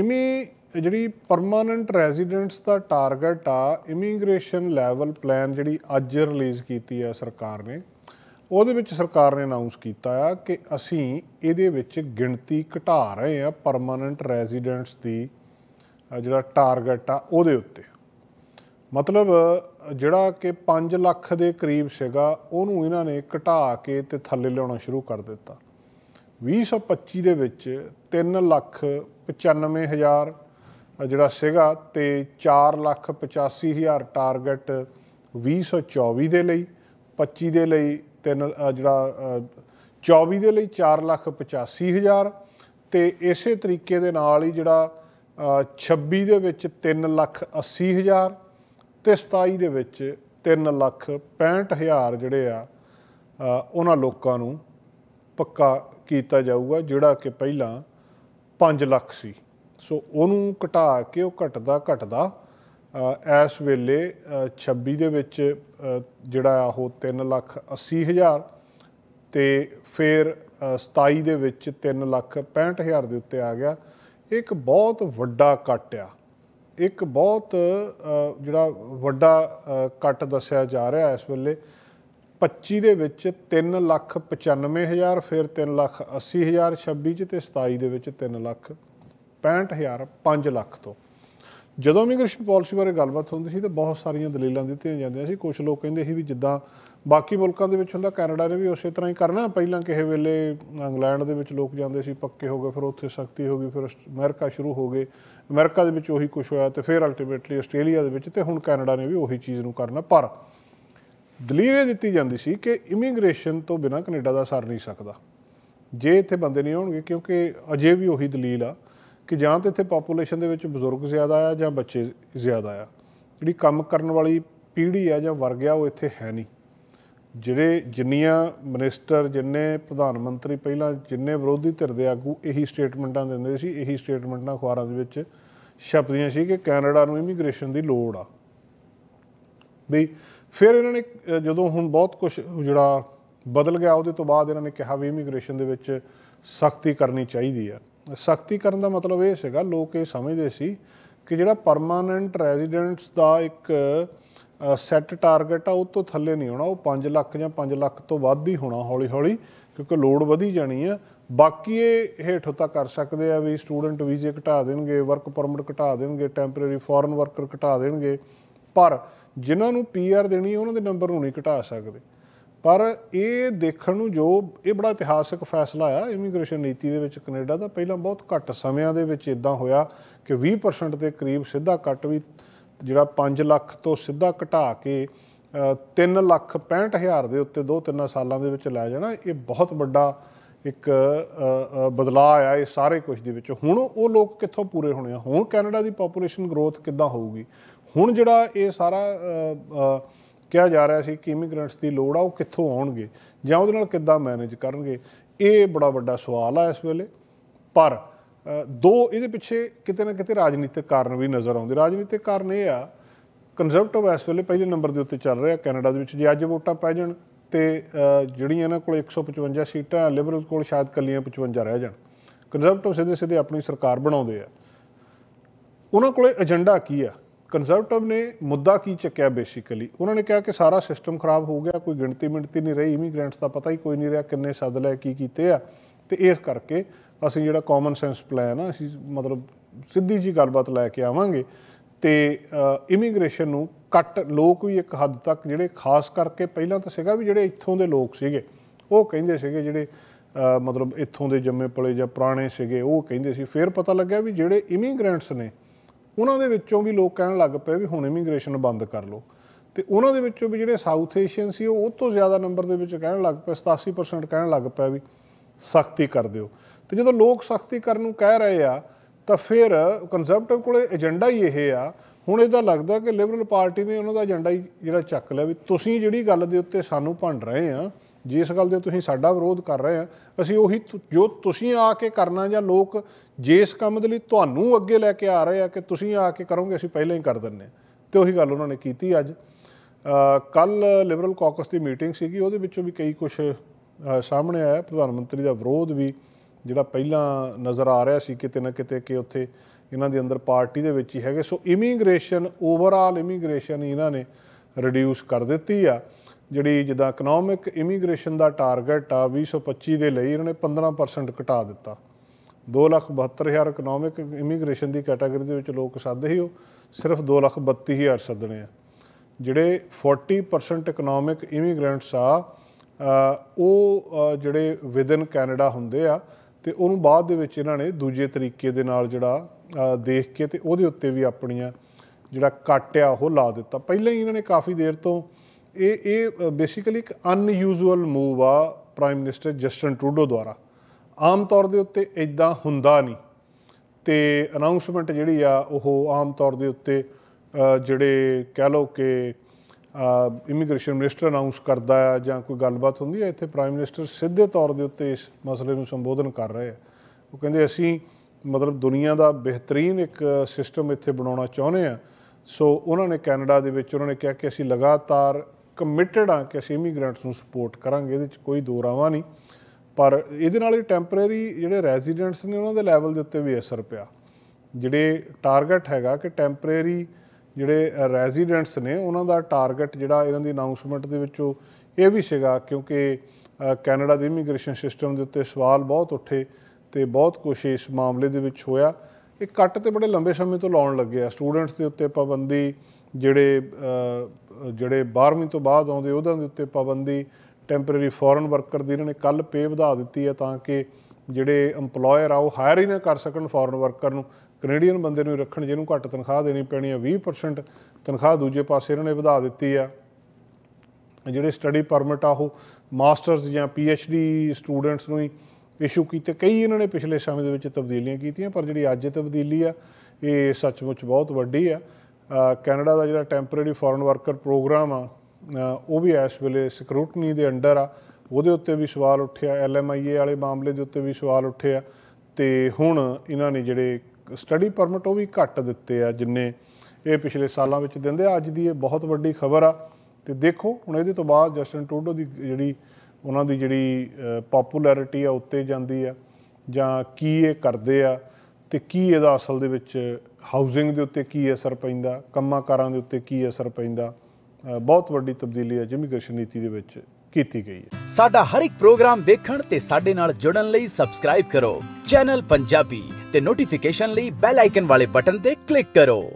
ਇਵੇਂ ਜਿਹੜੀ permanent residents ਦਾ ਟਾਰਗੇਟ ਆ ਇਮੀਗ੍ਰੇਸ਼ਨ ਲੈਵਲ ਪਲਾਨ ਜਿਹੜੀ ਅੱਜ ਰਿਲੀਜ਼ ਕੀਤੀ ਆ ਸਰਕਾਰ ਨੇ ਉਹਦੇ ਵਿੱਚ ਸਰਕਾਰ ਨੇ ਅਨਾਉਂਸ ਕੀਤਾ ਆ ਕਿ ਅਸੀਂ ਇਹਦੇ ਵਿੱਚ ਗਿਣਤੀ ਘਟਾ ਰਹੇ ਆ ਪਰਮਾਨੈਂਟ ਰੈਜ਼ੀਡੈਂਟਸ ਦੀ ਜਿਹੜਾ ਟਾਰਗੇਟ ਆ ਉਹਦੇ ਉੱਤੇ ਮਤਲਬ ਜਿਹੜਾ ਕਿ 5 ਲੱਖ ਦੇ ਕਰੀਬ ਸੀਗਾ ਉਹਨੂੰ ਇਹਨਾਂ ਨੇ ਘਟਾ ਕੇ ਤੇ ਥੱਲੇ ਲਿਆਉਣਾ ਸ਼ੁਰੂ ਕਰ ਦਿੱਤਾ 2025 ਦੇ ਵਿੱਚ 3 ਲੱਖ ਹਜ਼ਾਰ ਜਿਹੜਾ ਸੀਗਾ ਤੇ 4 ਲੱਖ ਹਜ਼ਾਰ ਟਾਰਗੇਟ 2024 ਦੇ ਲਈ 25 ਦੇ ਲਈ 3 ਜਿਹੜਾ 24 ਦੇ ਲਈ 4 ਲੱਖ ਹਜ਼ਾਰ ਤੇ ਇਸੇ ਤਰੀਕੇ ਦੇ ਨਾਲ ਹੀ ਜਿਹੜਾ 26 ਦੇ ਵਿੱਚ 3 ਲੱਖ ਹਜ਼ਾਰ ਤੇ 27 ਦੇ ਵਿੱਚ 3 ਲੱਖ ਹਜ਼ਾਰ ਜਿਹੜੇ ਆ ਉਹਨਾਂ ਲੋਕਾਂ ਨੂੰ ਪੱਕਾ ਕੀਤਾ ਜਾਊਗਾ ਜਿਹੜਾ ਕਿ ਪਹਿਲਾਂ 5 ਲੱਖ ਸੀ ਸੋ ਉਹਨੂੰ ਘਟਾ ਕੇ ਉਹ ਘਟਦਾ ਘਟਦਾ ਇਸ ਵੇਲੇ 26 ਦੇ ਵਿੱਚ ਜਿਹੜਾ ਉਹ 3 ਲੱਖ 80 ਹਜ਼ਾਰ ਤੇ ਫਿਰ 27 ਦੇ ਵਿੱਚ 3 ਲੱਖ 65 ਹਜ਼ਾਰ ਦੇ ਉੱਤੇ ਆ ਗਿਆ ਇੱਕ ਬਹੁਤ ਵੱਡਾ ਕੱਟ ਆ ਇੱਕ ਬਹੁਤ ਜਿਹੜਾ ਵੱਡਾ ਕੱਟ ਦੱਸਿਆ ਜਾ ਰਿਹਾ ਇਸ ਵੇਲੇ 25 ਦੇ ਵਿੱਚ 3 ਲੱਖ 95000 ਫਿਰ 3 ਲੱਖ 80000 26 ਚ ਤੇ 27 ਦੇ ਵਿੱਚ 3 ਲੱਖ 65000 5 ਲੱਖ ਤੋਂ ਜਦੋਂ ਇਮੀਗ੍ਰੇਸ਼ਨ ਪਾਲਿਸੀ ਬਾਰੇ ਗੱਲਬਾਤ ਹੁੰਦੀ ਸੀ ਤਾਂ ਬਹੁਤ ਸਾਰੀਆਂ ਦਲੀਲਾਂ ਦਿੱਤੀਆਂ ਜਾਂਦੀਆਂ ਸੀ ਕੁਝ ਲੋਕ ਕਹਿੰਦੇ ਸੀ ਵੀ ਜਿੱਦਾਂ ਬਾਕੀ ਮੁਲਕਾਂ ਦੇ ਵਿੱਚ ਹੁੰਦਾ ਕੈਨੇਡਾ ਨੇ ਵੀ ਉਸੇ ਤਰ੍ਹਾਂ ਹੀ ਕਰਨਾ ਪਹਿਲਾਂ ਕਿਸੇ ਵੇਲੇ ਇੰਗਲੈਂਡ ਦੇ ਵਿੱਚ ਲੋਕ ਜਾਂਦੇ ਸੀ ਪੱਕੇ ਹੋ ਗਏ ਫਿਰ ਉੱਥੇ ਸਖਤੀ ਹੋ ਗਈ ਫਿਰ ਅਮਰੀਕਾ ਸ਼ੁਰੂ ਹੋ ਗਏ ਅਮਰੀਕਾ ਦੇ ਵਿੱਚ ਉਹੀ ਕੁਝ ਹੋਇਆ ਤੇ ਫਿਰ ਅਲਟੀਮੇਟਲੀ ਆਸਟ੍ਰੇਲੀਆ ਦੇ ਵਿੱਚ ਤੇ ਹੁਣ ਕੈਨੇਡਾ ਨੇ ਵੀ ਉਹੀ ਚੀਜ਼ ਨੂੰ ਕਰਨਾ ਪਰ ਦਲੀਲ ਇਹ ਦਿੱਤੀ ਜਾਂਦੀ ਸੀ ਕਿ ਇਮੀਗ੍ਰੇਸ਼ਨ ਤੋਂ ਬਿਨਾ ਕੈਨੇਡਾ ਦਾ ਸਰ ਨਹੀਂ ਸਕਦਾ ਜੇ ਇੱਥੇ ਬੰਦੇ ਨਹੀਂ ਹੋਣਗੇ ਕਿਉਂਕਿ ਅਜੇ ਵੀ ਉਹੀ ਦਲੀਲ ਆ ਕਿ ਜਾਂ ਤੇ ਇੱਥੇ ਪੋਪੂਲੇਸ਼ਨ ਦੇ ਵਿੱਚ ਬਜ਼ੁਰਗ ਜ਼ਿਆਦਾ ਆ ਜਾਂ ਬੱਚੇ ਜ਼ਿਆਦਾ ਆ ਜਿਹੜੀ ਕੰਮ ਕਰਨ ਵਾਲੀ ਪੀੜ੍ਹੀ ਆ ਜਾਂ ਵਰਗ ਆ ਉਹ ਇੱਥੇ ਹੈ ਨਹੀਂ ਜਿਹੜੇ ਜਿੰਨੀਆਂ ਮਿਨਿਸਟਰ ਜਿੰਨੇ ਪ੍ਰਧਾਨ ਮੰਤਰੀ ਪਹਿਲਾਂ ਜਿੰਨੇ ਵਿਰੋਧੀ ਧਿਰ ਦੇ ਆਗੂ ਇਹੀ ਸਟੇਟਮੈਂਟਾਂ ਦਿੰਦੇ ਸੀ ਇਹੀ ਸਟੇਟਮੈਂਟਾਂ ਅਖਬਾਰਾਂ ਦੇ ਵਿੱਚ ਛਪਦੀਆਂ ਸੀ ਕਿ ਕੈਨੇਡਾ ਨੂੰ ਇਮੀਗ੍ਰੇਸ਼ਨ ਦੀ ਲੋੜ ਆ ਵੀ ਫਿਰ ਇਹਨਾਂ ਨੇ ਜਦੋਂ ਹੁਣ ਬਹੁਤ ਕੁਝ ਜਿਹੜਾ ਬਦਲ ਗਿਆ ਉਹਦੇ ਤੋਂ ਬਾਅਦ ਇਹਨਾਂ ਨੇ ਕਿਹਾ ਵੀ ਇਮੀਗ੍ਰੇਸ਼ਨ ਦੇ ਵਿੱਚ ਸਖਤੀ ਕਰਨੀ ਚਾਹੀਦੀ ਆ ਸਖਤੀ ਕਰਨ ਦਾ ਮਤਲਬ ਇਹ ਸੀਗਾ ਲੋਕ ਇਹ ਸਮਝਦੇ ਸੀ ਕਿ ਜਿਹੜਾ ਪਰਮਾਨੈਂਟ ਰੈਜ਼ੀਡੈਂਟਸ ਦਾ ਇੱਕ ਸੈੱਟ ਟਾਰਗੇਟ ਆ ਉਹ ਤੋਂ ਥੱਲੇ ਨਹੀਂ ਹੋਣਾ ਉਹ 5 ਲੱਖ ਜਾਂ 5 ਲੱਖ ਤੋਂ ਵੱਧ ਹੀ ਹੋਣਾ ਹੌਲੀ-ਹੌਲੀ ਕਿਉਂਕਿ ਲੋਡ ਵਧੀ ਜਾਣੀ ਆ ਬਾਕੀ ਇਹ ਹੇਠੋਂ ਤੱਕ ਕਰ ਸਕਦੇ ਆ ਵੀ ਸਟੂਡੈਂਟ ਵੀਜ਼ੇ ਘਟਾ ਦੇਣਗੇ ਵਰਕ ਪਰਮਿਟ ਘਟਾ ਦੇਣਗੇ ਟੈਂਪਰੇਰੀ ਫੋਰਨ ਵਰਕਰ ਘਟਾ ਦੇਣਗੇ ਪਰ ਜਿਨ੍ਹਾਂ ਨੂੰ ਪੀਆਰ ਦੇਣੀ ਹੈ ਉਹਨਾਂ ਦੇ ਨੰਬਰ ਨੂੰ ਨਹੀਂ ਘਟਾ ਸਕਦੇ ਪਰ ਇਹ ਦੇਖਣ ਨੂੰ ਜੋ ਇਹ ਬੜਾ ਇਤਿਹਾਸਕ ਫੈਸਲਾ ਆ ਇਮੀਗ੍ਰੇਸ਼ਨ ਨੀਤੀ ਦੇ ਵਿੱਚ ਕੈਨੇਡਾ ਦਾ ਪਹਿਲਾਂ ਬਹੁਤ ਘੱਟ ਸਮਿਆਂ ਦੇ ਵਿੱਚ ਇਦਾਂ ਹੋਇਆ ਕਿ 20% ਦੇ ਕਰੀਬ ਸਿੱਧਾ ਕੱਟ ਵੀ ਜਿਹੜਾ 5 ਲੱਖ ਤੋਂ ਸਿੱਧਾ ਘਟਾ ਕੇ 3 ਲੱਖ ਹਜ਼ਾਰ ਦੇ ਉੱਤੇ 2-3 ਸਾਲਾਂ ਦੇ ਵਿੱਚ ਲੈ ਜਾਣਾ ਇਹ ਬਹੁਤ ਵੱਡਾ ਇੱਕ ਬਦਲਾਅ ਆਇਆ ਇਹ ਸਾਰੇ ਕੁਝ ਦੇ ਵਿੱਚ ਹੁਣ ਉਹ ਲੋਕ ਕਿੱਥੋਂ ਪੂਰੇ ਹੋਣੇ ਆ ਹੁਣ ਕੈਨੇਡਾ ਦੀ ਪੋਪੂਲੇਸ਼ਨ ਗਰੋਥ ਕਿੱਦਾਂ ਹੋਊਗੀ ਹੁਣ ਜਿਹੜਾ ਇਹ ਸਾਰਾ ਕਿਹਾ ਜਾ ਰਿਹਾ ਸੀ ਕਿ ਇਮੀਗ੍ਰੈਂਟਸ ਦੀ ਲੋੜ ਆ ਉਹ ਕਿੱਥੋਂ ਆਉਣਗੇ ਜਾਂ ਉਹਦੇ ਨਾਲ ਕਿੱਦਾਂ ਮੈਨੇਜ ਕਰਨਗੇ ਇਹ ਬੜਾ ਵੱਡਾ ਸਵਾਲ ਆ ਇਸ ਵੇਲੇ ਪਰ ਦੋ ਇਹਦੇ ਪਿੱਛੇ ਕਿਤੇ ਨਾ ਕਿਤੇ ਰਾਜਨੀਤਿਕ ਕਾਰਨ ਵੀ ਨਜ਼ਰ ਆਉਂਦੇ ਰਾਜਨੀਤਿਕ ਕਾਰਨ ਇਹ ਆ ਕੰਜ਼ਰਵੇਟਿਵ ਇਸ ਵੇਲੇ ਪਹਿਲੇ ਨੰਬਰ ਦੇ ਉੱਤੇ ਚੱਲ ਰਿਹਾ ਕੈਨੇਡਾ ਦੇ ਵਿੱਚ ਜੇ ਅੱਜ ਵੋਟਾਂ ਪੈ ਜਾਣ ਤੇ ਜਿਹੜੀਆਂ ਇਹਨਾਂ ਕੋਲ 155 ਸੀਟਾਂ ਲਿਬਰਲ ਕੋਲ ਸ਼ਾਇਦ ਕੱਲੀਆਂ 55 ਰਹਿ ਜਾਣ ਕੰਜ਼ਰਵੇਟਿਵ ਸਿੱਧੇ ਸਿੱਧੇ ਆਪਣੀ ਸਰਕਾਰ ਬਣਾਉਂਦੇ ਆ ਉਹਨਾਂ ਕੋਲੇ ਏਜੰਡਾ ਕੀ ਆ ਕੰਜ਼ਰਵੇਟਿਵ ਨੇ ਮੁੱਦਾ ਕੀ ਚੱਕਿਆ ਬੇਸਿਕਲੀ ਉਹਨਾਂ ਨੇ ਕਿਹਾ ਕਿ ਸਾਰਾ ਸਿਸਟਮ ਖਰਾਬ ਹੋ ਗਿਆ ਕੋਈ ਗਿਣਤੀ ਮਿੰਟੀ ਨਹੀਂ ਰਹੀ ਇਮੀਗ੍ਰੈਂਟਸ ਦਾ ਪਤਾ ਹੀ ਕੋਈ ਨਹੀਂ ਰਿਹਾ ਕਿੰਨੇ ਸੱਦ ਲੈ ਕੀ ਕੀਤੇ ਆ ਤੇ ਇਸ ਕਰਕੇ ਅਸੀਂ ਜਿਹੜਾ ਕਾਮਨ ਸੈਂਸ ਪਲਾਨ ਆ ਅਸੀਂ ਮਤਲਬ ਸਿੱਧੀ ਜੀ ਗੱਲਬਾਤ ਲੈ ਕੇ ਆਵਾਂਗੇ ਤੇ ਇਮੀਗ੍ਰੇਸ਼ਨ ਨੂੰ ਕੱਟ ਲੋਕ ਵੀ ਇੱਕ ਹੱਦ ਤੱਕ ਜਿਹੜੇ ਖਾਸ ਕਰਕੇ ਪਹਿਲਾਂ ਤਾਂ ਸੀਗਾ ਵੀ ਜਿਹੜੇ ਇੱਥੋਂ ਦੇ ਲੋਕ ਸੀਗੇ ਉਹ ਕਹਿੰਦੇ ਸੀਗੇ ਜਿਹੜੇ ਮਤਲਬ ਇੱਥੋਂ ਦੇ ਜੰਮੇ ਪਲੇ ਜਾਂ ਪੁਰਾਣੇ ਸੀਗੇ ਉਹ ਕਹਿੰਦੇ ਸੀ ਫਿਰ ਪਤਾ ਲੱਗਿਆ ਵੀ ਜਿਹੜੇ ਇਮੀਗ੍ਰੈਂਟਸ ਨੇ ਉਹਨਾਂ ਦੇ ਵਿੱਚੋਂ ਵੀ ਲੋਕ ਕਹਿਣ ਲੱਗ ਪਏ ਵੀ ਹੁਣ ਇਮੀਗ੍ਰੇਸ਼ਨ ਬੰਦ ਕਰ ਲਓ ਤੇ ਉਹਨਾਂ ਦੇ ਵਿੱਚੋਂ ਵੀ ਜਿਹੜੇ ਸਾਊਥ ਏਸ਼ੀਅਨ ਸੀ ਉਹ ਤੋਂ ਜ਼ਿਆਦਾ ਨੰਬਰ ਦੇ ਵਿੱਚ ਕਹਿਣ ਲੱਗ ਪਏ 87% ਕਹਿਣ ਲੱਗ ਪਏ ਵੀ ਸਖਤੀ ਕਰ ਦਿਓ ਤੇ ਜਦੋਂ ਲੋਕ ਸਖਤੀ ਕਰਨ ਨੂੰ ਕਹਿ ਰਹੇ ਆ ਤਾਂ ਫਿਰ ਕੰਜ਼ਰਵੇਟਿਵ ਕੋਲੇ ਏਜੰਡਾ ਹੀ ਇਹ ਆ ਹੁਣ ਇਹਦਾ ਲੱਗਦਾ ਕਿ ਲਿਬਰਲ ਪਾਰਟੀ ਨੇ ਉਹਨਾਂ ਦਾ ਏਜੰਡਾ ਹੀ ਜਿਹੜਾ ਚੱਕ ਲਿਆ ਵੀ ਤੁਸੀਂ ਜਿਹੜੀ ਗੱਲ ਦੇ ਉੱਤੇ ਸਾਨੂੰ ਭੰਡ ਰਹੇ ਆ ਜਿਸ ਗੱਲ ਦੇ ਤੁਸੀਂ ਸਾਡਾ ਵਿਰੋਧ ਕਰ ਰਹੇ ਆ ਅਸੀਂ ਉਹੀ ਜੋ ਤੁਸੀਂ ਆ ਕੇ ਕਰਨਾ ਜਾਂ ਲੋਕ ਜਿਸ ਕੰਮ ਦੇ ਲਈ ਤੁਹਾਨੂੰ ਅੱਗੇ ਲੈ ਕੇ ਆ ਰਹੇ ਆ ਕਿ ਤੁਸੀਂ ਆ ਕੇ ਕਰੋਗੇ ਅਸੀਂ ਪਹਿਲਾਂ ਹੀ ਕਰ ਦਿੰਨੇ ਆ ਤੇ ਉਹੀ ਗੱਲ ਉਹਨਾਂ ਨੇ ਕੀਤੀ ਅੱਜ ਕੱਲ ਲਿਬਰਲ ਕਾਕਸ ਦੀ ਮੀਟਿੰਗ ਸੀਗੀ ਉਹਦੇ ਵਿੱਚੋਂ ਵੀ ਕਈ ਕੁਝ ਸਾਹਮਣੇ ਆਇਆ ਪ੍ਰਧਾਨ ਮੰਤਰੀ ਦਾ ਵਿਰੋਧ ਵੀ ਜਿਹੜਾ ਪਹਿਲਾਂ ਨਜ਼ਰ ਆ ਰਿਹਾ ਸੀ ਕਿਤੇ ਨਾ ਕਿਤੇ ਕਿ ਉੱਥੇ ਇਹਨਾਂ ਦੇ ਅੰਦਰ ਪਾਰਟੀ ਦੇ ਵਿੱਚ ਹੀ ਹੈਗੇ ਸੋ ਇਮੀਗ੍ਰੇਸ਼ਨ ਓਵਰਆਲ ਇਮੀਗ੍ਰੇਸ਼ਨ ਇਹਨਾਂ ਨੇ ਰਿਡਿਊਸ ਕਰ ਦਿੱਤੀ ਆ ਜਿਹੜੀ ਜਿੱਦਾਂ ਇਕਨੋਮਿਕ ਇਮੀਗ੍ਰੇਸ਼ਨ ਦਾ ਟਾਰਗੇਟ ਆ 2025 ਦੇ ਲਈ ਇਹਨਾਂ ਨੇ 15% ਘਟਾ ਦਿੱਤਾ 272000 ਇਕਨੋਮਿਕ ਇਮੀਗ੍ਰੇਸ਼ਨ ਦੀ ਕੈਟਾਗਰੀ ਦੇ ਵਿੱਚ ਲੋਕ ਸੱਦੇ ਹੀ ਉਹ ਸਿਰਫ 232000 ਸੱਦਣੇ ਆ ਜਿਹੜੇ 40% ਇਕਨੋਮਿਕ ਇਮੀਗ੍ਰੈਂਟਸ ਆ ਉਹ ਜਿਹੜੇ ਵਿਦਨ ਕੈਨੇਡਾ ਹੁੰਦੇ ਆ ਤੇ ਉਹਨੂੰ ਬਾਅਦ ਦੇ ਵਿੱਚ ਇਹਨਾਂ ਨੇ ਦੂਜੇ ਤਰੀਕੇ ਦੇ ਨਾਲ ਜਿਹੜਾ ਦੇਖ ਕੇ ਤੇ ਉਹਦੇ ਉੱਤੇ ਵੀ ਆਪਣੀਆਂ ਜਿਹੜਾ ਕੱਟਿਆ ਉਹ ਲਾ ਦਿੱਤਾ ਪਹਿਲਾਂ ਹੀ ਇਹਨਾਂ ਨੇ ਕਾਫੀ ਦੇਰ ਤੋਂ ਇਹ ਇਹ ਬੇਸਿਕਲੀ ਇੱਕ ਅਨਯੂਜੂਅਲ ਮੂਵ ਆ ਪ੍ਰਾਈਮ ਮਿਨਿਸਟਰ ਜਸਟਨ ਟਰੂਡੋ ਦੁਆਰਾ ਆਮ ਤੌਰ ਦੇ ਉੱਤੇ ਇਦਾਂ ਹੁੰਦਾ ਨਹੀਂ ਤੇ ਅਨਾਉਂਸਮੈਂਟ ਜਿਹੜੀ ਆ ਉਹ ਆਮ ਤੌਰ ਦੇ ਉੱਤੇ ਜਿਹੜੇ ਕਹਿ ਲਓ ਕਿ ਇਮੀਗ੍ਰੇਸ਼ਨ ਮਿਨਿਸਟਰ ਅਨਾਉਂਸ ਕਰਦਾ ਆ ਜਾਂ ਕੋਈ ਗੱਲਬਾਤ ਹੁੰਦੀ ਹੈ ਇੱਥੇ ਪ੍ਰਾਈਮ ਮਿਨਿਸਟਰ ਸਿੱਧੇ ਤੌਰ ਦੇ ਉੱਤੇ ਇਸ ਮਸਲੇ ਨੂੰ ਸੰਬੋਧਨ ਕਰ ਰਹੇ ਆ ਉਹ ਕਹਿੰਦੇ ਅਸੀਂ ਮਤਲਬ ਦੁਨੀਆ ਦਾ ਬਿਹਤਰੀਨ ਇੱਕ ਸਿਸਟਮ ਇੱਥੇ ਬਣਾਉਣਾ ਚਾਹੁੰਦੇ ਆ ਸੋ ਉਹਨਾਂ ਨੇ ਕੈਨੇਡਾ ਦੇ ਵਿੱਚ ਉਹਨਾਂ ਨੇ ਕਿਹਾ ਕਿ ਅਸੀਂ ਲਗਾਤਾਰ ਕਮਿਟਡ ਆ ਕਿ ਅਸੀਂ ਇਮੀਗ੍ਰੈਂਟਸ ਨੂੰ ਸਪੋਰਟ ਕਰਾਂਗੇ ਇਹਦੇ ਵਿੱਚ ਕੋਈ ਦੋ ਰਾਵਾਂ ਨਹੀਂ ਪਰ ਇਹਦੇ ਨਾਲ ਇਹ ਟੈਂਪਰੇਰੀ ਜਿਹੜੇ ਰੈਜ਼ੀਡੈਂਟਸ ਨੇ ਉਹਨਾਂ ਦੇ ਲੈਵਲ ਦੇ ਉੱਤੇ ਵੀ ਅਸਰ ਪਿਆ ਜਿਹੜੇ ਟਾਰਗੇਟ ਹੈਗਾ ਕਿ ਟੈਂਪਰੇਰੀ ਜਿਹੜੇ ਰੈਜ਼ੀਡੈਂਟਸ ਨੇ ਉਹਨਾਂ ਦਾ ਟਾਰਗੇਟ ਜਿਹੜਾ ਇਹਨਾਂ ਦੀ ਅਨਾਉਂਸਮੈਂਟ ਦੇ ਵਿੱਚੋਂ ਇਹ ਵੀ ਸੀਗਾ ਕਿਉਂਕਿ ਕੈਨੇਡਾ ਦੇ ਇਮੀਗ੍ਰੇਸ਼ਨ ਸਿਸਟਮ ਦੇ ਉੱਤੇ ਸਵਾਲ ਬਹੁਤ ਉੱਠੇ ਤੇ ਬਹੁਤ ਕੋਸ਼ਿਸ਼ ਇਸ ਮਾਮਲੇ ਦੇ ਵਿੱਚ ਹੋਇਆ ਇਹ ਕੱਟ ਤੇ ਬੜੇ ਲੰਬੇ ਸਮੇਂ ਤੋਂ ਲਾਉਣ ਲੱਗੇ ਆ ਸਟੂਡੈਂਟਸ ਦੇ ਉੱਤੇ ਪਾਬੰਦੀ ਜਿਹੜੇ ਜਿਹੜੇ 12ਵੀਂ ਤੋਂ ਬਾਅਦ ਆਉਂਦੇ ਉਹਨਾਂ ਦੇ ਉੱਤੇ ਪਾਬੰਦੀ ਟੈਂਪਰੇਰੀ ਫੋਰਨ ਵਰਕਰ ਦੀ ਇਹਨਾਂ ਨੇ ਕੱਲ ਪੇ ਵਧਾ ਦਿੱਤੀ ਹੈ ਤਾਂ ਕਿ ਜਿਹੜੇ EMPLOYER ਆ ਉਹ ਹਾਇਰ ਹੀ ਨਾ ਕਰ ਸਕਣ ਫੋਰਨ ਵਰਕਰ ਨੂੰ ਕੈਨੇਡੀਅਨ ਬੰਦੇ ਨੂੰ ਰੱਖਣ ਜਿਹਨੂੰ ਘੱਟ ਤਨਖਾਹ ਦੇਣੀ ਪੈਣੀ ਹੈ 20% ਤਨਖਾਹ ਦੂਜੇ ਪਾਸੇ ਇਹਨਾਂ ਨੇ ਵਧਾ ਦਿੱਤੀ ਆ ਜਿਹੜੇ ਸਟੱਡੀ ਪਰਮਿਟ ਆ ਉਹ ਮਾਸਟਰਸ ਜਾਂ ਡੀ ਸਟੂਡੈਂਟਸ ਨੂੰ ਹੀ ਇਸ਼ੂ ਕੀਤੇ ਕਈ ਇਹਨਾਂ ਨੇ ਪਿਛਲੇ ਸਮੇਂ ਦੇ ਵਿੱਚ ਤਬਦੀਲੀਆਂ ਕੀਤੀਆਂ ਪਰ ਜਿਹੜੀ ਅੱਜ ਤਬਦੀਲੀ ਆ ਇਹ ਸੱਚਮੁੱਚ ਬਹੁਤ ਵੱਡੀ ਆ ਕੈਨੇਡਾ ਦਾ ਜਿਹੜਾ ਟੈਂਪਰੇਰੀ ਫੋਰਨ ਵਰਕਰ ਪ੍ਰੋਗਰਾਮ ਆ ਉਹ ਵੀ ਇਸ ਵੇਲੇ ਸਕਰੂਟਨੀ ਦੇ ਅੰਡਰ ਆ ਉਹਦੇ ਉੱਤੇ ਵੀ ਸਵਾਲ ਉੱਠਿਆ ਐਲਐਮਆਈਏ ਵਾਲੇ ਮਾਮਲੇ ਦੇ ਉੱਤੇ ਵੀ ਸਵਾਲ ਉੱਠਿਆ ਤੇ ਹੁਣ ਇਹਨਾਂ ਨੇ ਜਿਹੜੇ ਸਟੱਡੀ ਪਰਮਿਟ ਉਹ ਵੀ ਘੱਟ ਦਿੱਤੇ ਆ ਜਿੰਨੇ ਇਹ ਪਿਛਲੇ ਸਾਲਾਂ ਵਿੱਚ ਦਿੰਦੇ ਆ ਅੱਜ ਦੀ ਇਹ ਬਹੁਤ ਵੱਡੀ ਖਬਰ ਆ ਤੇ ਦੇਖੋ ਹੁਣ ਇਹਦੇ ਤੋਂ ਬਾਅਦ ਜਸਟਨ ਟੂਡੋ ਦੀ ਜਿਹੜੀ ਉਹਨਾਂ ਦੀ ਜਿਹੜੀ ਪਪੂਲੈਰਿਟੀ ਆ ਉੱਤੇ ਜਾਂਦੀ ਆ ਜਾਂ ਕੀ ਇਹ ਕਰਦੇ ਆ ਤੇ ਕੀ ਇਹਦਾ ਅਸਲ ਦੇ ਵਿੱਚ ਹਾਊਸਿੰਗ ਦੇ ਉੱਤੇ ਕੀ ਅਸਰ ਪੈਂਦਾ ਕੰਮਾਂਕਾਰਾਂ ਦੇ ਉੱਤੇ ਕੀ ਅਸਰ ਪੈਂਦਾ ਬਹੁਤ ਵੱਡੀ ਤਬਦੀਲੀ ਹੈ ਇਮੀਗ੍ਰੇਸ਼ਨ ਨੀਤੀ ਦੇ ਵਿੱਚ ਕੀਤੀ ਗਈ ਹੈ ਸਾਡਾ ਹਰ ਇੱਕ ਪ੍ਰੋਗਰਾਮ ਦੇਖਣ ਤੇ ਸਾਡੇ ਨਾਲ ਜੁੜਨ ਲਈ ਸਬਸਕ੍ਰਾਈਬ ਕਰੋ ਚੈਨਲ ਪੰਜਾਬੀ ਤੇ ਨੋਟੀਫਿਕੇਸ਼ਨ ਲਈ ਬੈਲ ਆਈਕਨ ਵਾਲੇ ਬਟਨ ਤੇ ਕਲਿੱਕ ਕਰੋ